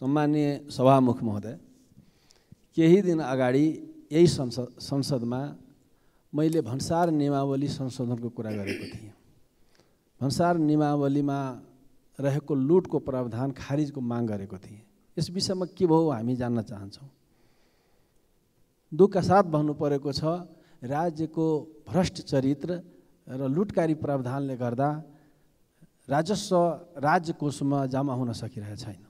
सम्मान्य सभामुख महोदय केही दिन अगाडि यही संसद संसदमा मैले भन्सार नियमावली संशोधनको कुरा गरेको थिएँ भन्सार नियमावलीमा रहेको लुटको प्रावधान खारिजको माग गरेको थिएँ यस विषयमा के भयो हामी जान्न चाहन्छौँ दुःखका साथ भन्नु परेको छ राज्यको भ्रष्ट चरित्र र लुटकारी प्रावधानले गर्दा राजस्व राज्य कोषमा जम्मा हुन सकिरहेको छैन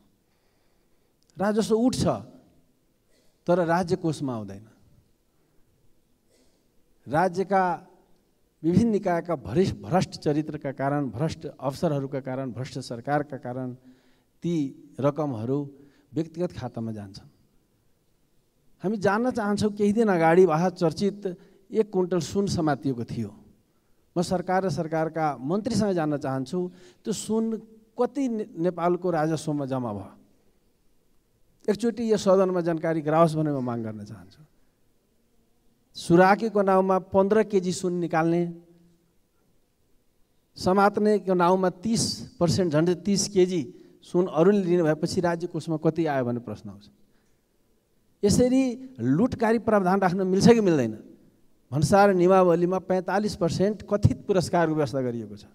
राजस्व उठ्छ तर राज्य कोषमा आउँदैन राज्यका विभिन्न निकायका भरि भ्रष्ट चरित्रका कारण भ्रष्ट अवसरहरूका कारण भ्रष्ट सरकारका कारण ती रकमहरू व्यक्तिगत खातामा जान्छन् हामी जान्न चाहन्छौँ केही दिन अगाडि वहाँ चर्चित एक कुन्टल सुन समातिएको थियो म सरकार र सरकारका मन्त्रीसँग जान्न चाहन्छु त्यो सुन कति नेपालको राजस्वमा जम्मा भयो एकचोटि यो सदनमा जानकारी गराओस् भनेर म माग गर्न चाहन्छु सुराकीको नाउँमा पन्ध्र केजी सुन निकाल्ने समात्नेको नाउँमा तिस पर्सेन्ट झन्डै तिस केजी सुन अरूले लिने भएपछि राज्य कोषमा कति आयो भन्ने प्रश्न आउँछ यसरी लुटकारी प्रावधान राख्न मिल्छ कि मिल्दैन भन्सार निमावलीमा पैँतालिस पर्सेन्ट कथित पुरस्कारको व्यवस्था गरिएको छ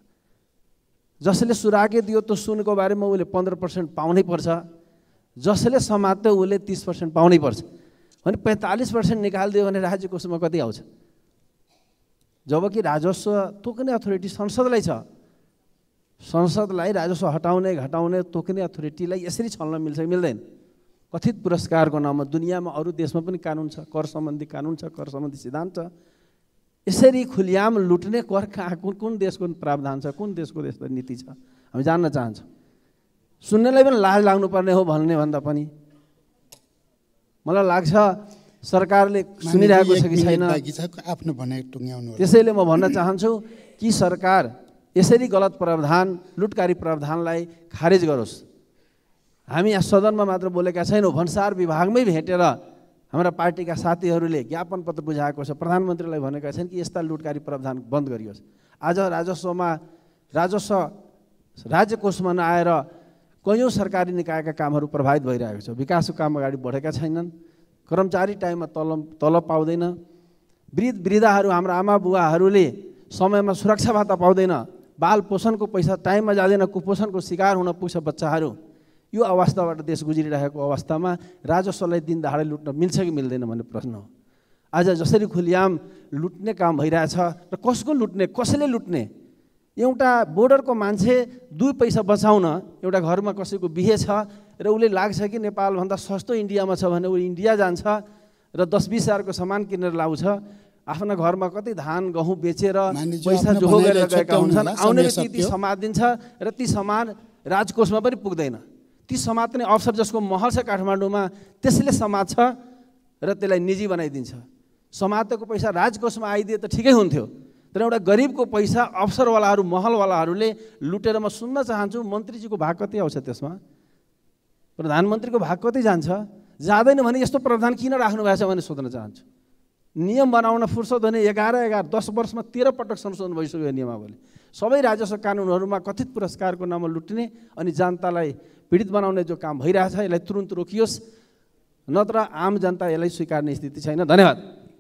जसले सुराके दियो त्यो सुनको बारेमा उसले पन्ध्र पर्सेन्ट पाउनै पर्छ जसले समात्यो उसले तिस पर्सेन्ट पाउनै पर्छ भने पैँतालिस पर्सेन्ट निकालिदियो भने राज्य कोषमा कति आउँछ जबकि राजस्व तोक्ने अथोरिटी संसदलाई छ संसदलाई राजस्व हटाउने घटाउने तोक्ने अथोरिटीलाई यसरी छल्न मिल्छ मिल्दैन कथित पुरस्कारको नाममा दुनियाँमा अरू देशमा पनि कानुन छ कर सम्बन्धी कानुन छ कर सम्बन्धी सिद्धान्त छ यसरी खुलियाम लुट्ने कर कहाँ कुन कुन देशको प्रावधान छ कुन देशको देशको नीति छ हामी जान्न चाहन्छौँ सुन्नेलाई पनि लाज लाग्नुपर्ने हो भन्ने भन्दा पनि मलाई लाग्छ सरकारले सुनिरहेको छ कि छैन आफ्नो त्यसैले म भन्न चाहन्छु कि सरकार यसरी गलत प्रावधान लुटकारी प्रावधानलाई खारेज गरोस् हामी यहाँ सदनमा मात्र बोलेका छैनौँ भन्सार विभागमै भेटेर हाम्रा पार्टीका साथीहरूले ज्ञापन पत्र बुझाएको छ प्रधानमन्त्रीलाई भनेका छन् कि यस्ता लुटकारी प्रावधान बन्द गरियोस् आज राजस्वमा राजस्व राज्य कोषमा नआएर कैयौँ सरकारी निकायका कामहरू प्रभावित भइरहेको छ विकासको काम अगाडि बढेका छैनन् कर्मचारी टाइममा तलब तलब पाउँदैन वृद्ध वृद्धाहरू हाम्रो आमा बुवाहरूले समयमा सुरक्षा भाता पाउँदैन बाल पोषणको पैसा टाइममा जाँदैन कुपोषणको शिकार हुन पुग्छ बच्चाहरू यो अवस्थाबाट देश गुज्रिरहेको अवस्थामा राजस्वलाई दिनदाडै लुट्न मिल्छ कि मिल्दैन भन्ने प्रश्न हो आज जसरी खुलियाम लुट्ने काम भइरहेछ र कसको लुट्ने कसले लुट्ने एउटा बोर्डरको मान्छे दुई पैसा बचाउन एउटा घरमा कसैको बिहे छ र उसले लाग्छ कि नेपालभन्दा सस्तो इन्डियामा छ भने ऊ इन्डिया जान्छ र दस बिस हजारको सामान किनेर लाउँछ आफ्ना घरमा कति धान गहुँ बेचेर पैसा जोहो गरेर गएका हुन्छन् आउने बित्तिकै दिन्छ र ती सामान राजकोषमा पनि पुग्दैन ती समात्ने अवसर जसको महल छ काठमाडौँमा त्यसले समात्छ र त्यसलाई निजी बनाइदिन्छ समातेको पैसा राजकोषमा आइदिए त ठिकै हुन्थ्यो तर एउटा गरिबको पैसा अफसरवालाहरू महलवालाहरूले लुटेर म सुन्न चाहन्छु मन्त्रीजीको भाग कति आउँछ त्यसमा प्रधानमन्त्रीको भाग कति जान्छ जाँदैन भने यस्तो प्रावधान किन राख्नुभएको छ भने सोध्न चाहन्छु नियम बनाउन फुर्सद हुने एघार एघार दस वर्षमा तेह्र पटक संशोधन भइसक्यो यो नियमावली सबै राजस्व कानुनहरूमा कथित पुरस्कारको नाममा लुट्ने अनि जनतालाई पीडित बनाउने जो काम भइरहेछ यसलाई तुरुन्त रोकियोस् नत्र आम जनता यसलाई स्वीकार्ने स्थिति छैन धन्यवाद